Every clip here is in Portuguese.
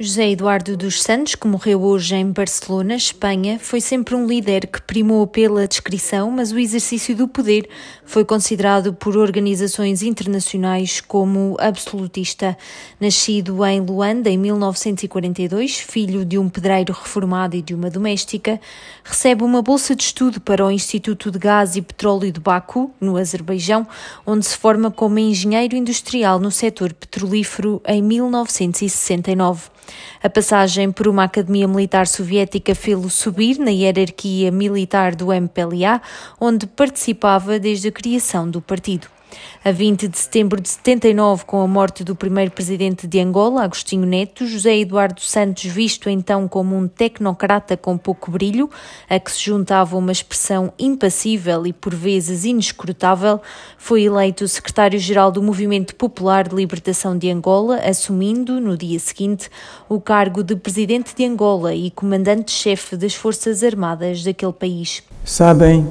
José Eduardo dos Santos, que morreu hoje em Barcelona, Espanha, foi sempre um líder que primou pela descrição, mas o exercício do poder foi considerado por organizações internacionais como absolutista. Nascido em Luanda em 1942, filho de um pedreiro reformado e de uma doméstica, recebe uma bolsa de estudo para o Instituto de Gás e Petróleo de Baku, no Azerbaijão, onde se forma como engenheiro industrial no setor petrolífero em 1969. A passagem por uma academia militar soviética fê-lo subir na hierarquia militar do MPLA, onde participava desde a criação do partido. A 20 de setembro de 79, com a morte do primeiro presidente de Angola, Agostinho Neto, José Eduardo Santos, visto então como um tecnocrata com pouco brilho, a que se juntava uma expressão impassível e por vezes inescrutável, foi eleito secretário-geral do Movimento Popular de Libertação de Angola, assumindo, no dia seguinte, o cargo de presidente de Angola e comandante-chefe das Forças Armadas daquele país. Sabem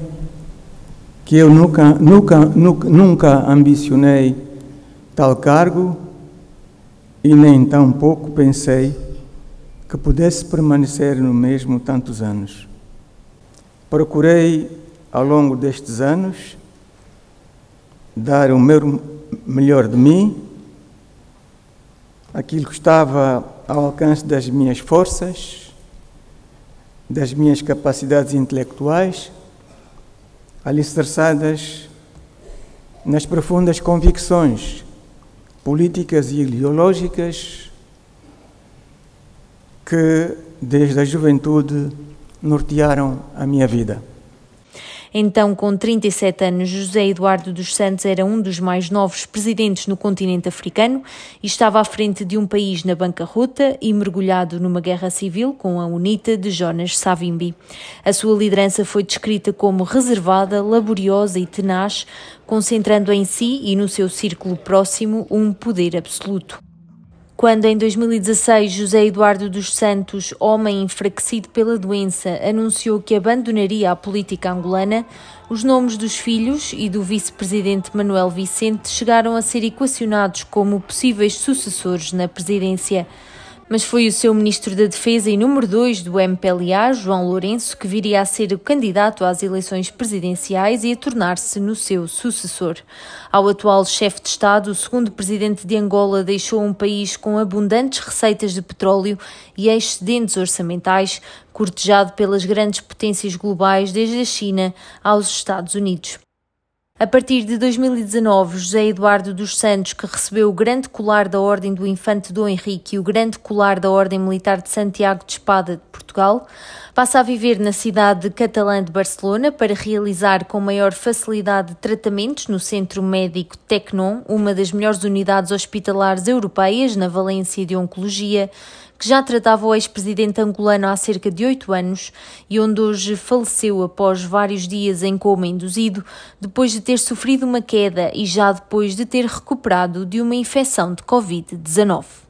que eu nunca, nunca, nunca, nunca ambicionei tal cargo e nem tão pouco pensei que pudesse permanecer no mesmo tantos anos. Procurei, ao longo destes anos, dar o meu melhor de mim, aquilo que estava ao alcance das minhas forças, das minhas capacidades intelectuais alicerçadas nas profundas convicções políticas e ideológicas que, desde a juventude, nortearam a minha vida. Então, com 37 anos, José Eduardo dos Santos era um dos mais novos presidentes no continente africano e estava à frente de um país na bancarrota e mergulhado numa guerra civil com a UNITA de Jonas Savimbi. A sua liderança foi descrita como reservada, laboriosa e tenaz, concentrando em si e no seu círculo próximo um poder absoluto. Quando em 2016 José Eduardo dos Santos, homem enfraquecido pela doença, anunciou que abandonaria a política angolana, os nomes dos filhos e do vice-presidente Manuel Vicente chegaram a ser equacionados como possíveis sucessores na presidência mas foi o seu ministro da Defesa e número 2 do MPLA, João Lourenço, que viria a ser o candidato às eleições presidenciais e a tornar-se no seu sucessor. Ao atual chefe de Estado, o segundo presidente de Angola deixou um país com abundantes receitas de petróleo e excedentes orçamentais, cortejado pelas grandes potências globais, desde a China aos Estados Unidos. A partir de 2019, José Eduardo dos Santos, que recebeu o Grande Colar da Ordem do Infante Dom Henrique e o Grande Colar da Ordem Militar de Santiago de Espada de Portugal, passa a viver na cidade de catalã de Barcelona para realizar com maior facilidade tratamentos no Centro Médico Tecnon, uma das melhores unidades hospitalares europeias na valência de Oncologia, que já tratava o ex-presidente angolano há cerca de oito anos e onde hoje faleceu após vários dias em coma induzido, depois de ter sofrido uma queda e já depois de ter recuperado de uma infecção de Covid-19.